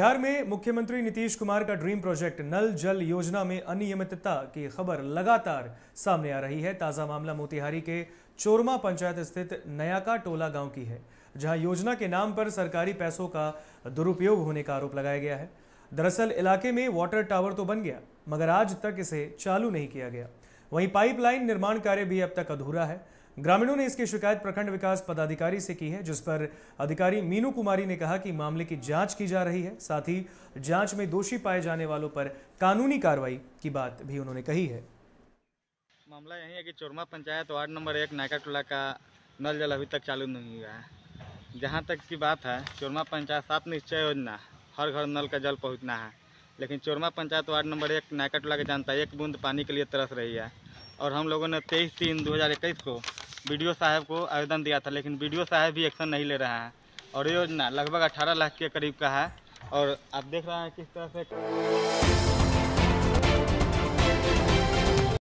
बिहार में मुख्यमंत्री नीतीश कुमार का ड्रीम प्रोजेक्ट नल जल योजना में अनियमितता की खबर लगातार सामने आ रही है ताज़ा मामला मोतिहारी के चोरमा पंचायत स्थित नयाका टोला गांव की है जहां योजना के नाम पर सरकारी पैसों का दुरुपयोग होने का आरोप लगाया गया है दरअसल इलाके में वाटर टावर तो बन गया मगर आज तक इसे चालू नहीं किया गया वहीं पाइपलाइन निर्माण कार्य भी अब तक अधूरा है ग्रामीणों ने इसकी शिकायत प्रखंड विकास पदाधिकारी से की है जिस पर अधिकारी मीनू कुमारी ने कहा कि मामले की जांच की जा रही है साथ ही जांच में दोषी पाए जाने वालों पर कानूनी कार्रवाई की बात भी उन्होंने कही है मामला यही है कि चोरमा पंचायत वार्ड नंबर एक नायका टोला का नल जल अभी तक चालू नहीं हुआ है जहाँ तक की बात है चोरमा पंचायत सात निश्चय योजना हर घर नल का जल पहुँचना है लेकिन चोरमा पंचायत वार्ड नंबर एक नायका टोला के जनता एक बूंद पानी के लिए तरस रही है और हम लोगों ने तेईस तीन दो हज़ार इक्कीस को वीडियो साहब को आवेदन दिया था लेकिन वीडियो साहब भी एक्शन नहीं ले रहा है और योजना लगभग अठारह लाख के करीब का है और आप देख रहे हैं किस तरह से